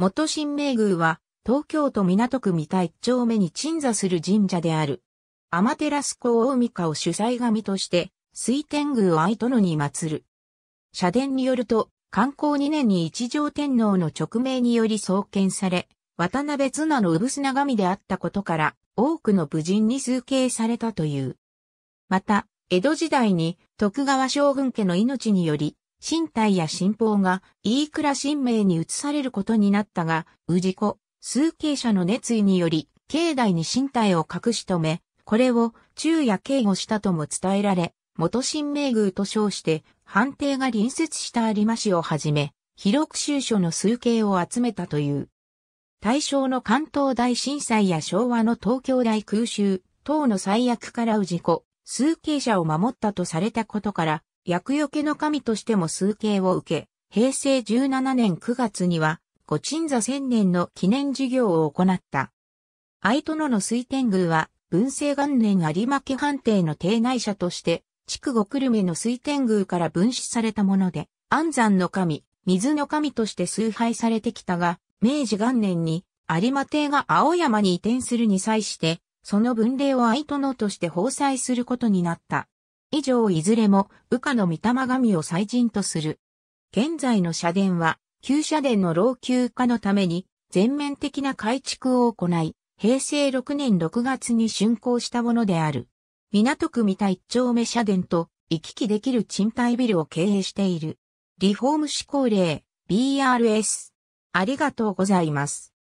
元神明宮は、東京都港区三田一丁目に鎮座する神社である。アマテラス公大御を主催神として、水天宮を愛殿に祀る。社殿によると、観光2年に一条天皇の直命により創建され、渡辺綱の産砂神であったことから、多くの武人に崇敬されたという。また、江戸時代に徳川将軍家の命により、身体や信奉が飯倉神明に移されることになったが、治子、数形者の熱意により、境内に身体を隠し止め、これを昼夜警護したとも伝えられ、元神明宮と称して、判定が隣接した有馬市をはじめ、広く収書の数形を集めたという。大正の関東大震災や昭和の東京大空襲等の最悪から治子、数形者を守ったとされたことから、厄除けの神としても崇敬を受け、平成17年9月には、御鎮座千年の記念事業を行った。愛殿の水天宮は、文政元年有馬家藩邸の邸内者として、筑後久留米の水天宮から分子されたもので、安山の神、水の神として崇拝されてきたが、明治元年に有馬邸が青山に移転するに際して、その分霊を愛殿として奉祭することになった。以上いずれも、羽化の御霊神を祭神とする。現在の社殿は、旧社殿の老朽化のために、全面的な改築を行い、平成6年6月に竣工したものである。港区三田一丁目社殿と行き来できる賃貸ビルを経営している。リフォーム施行令 BRS。ありがとうございます。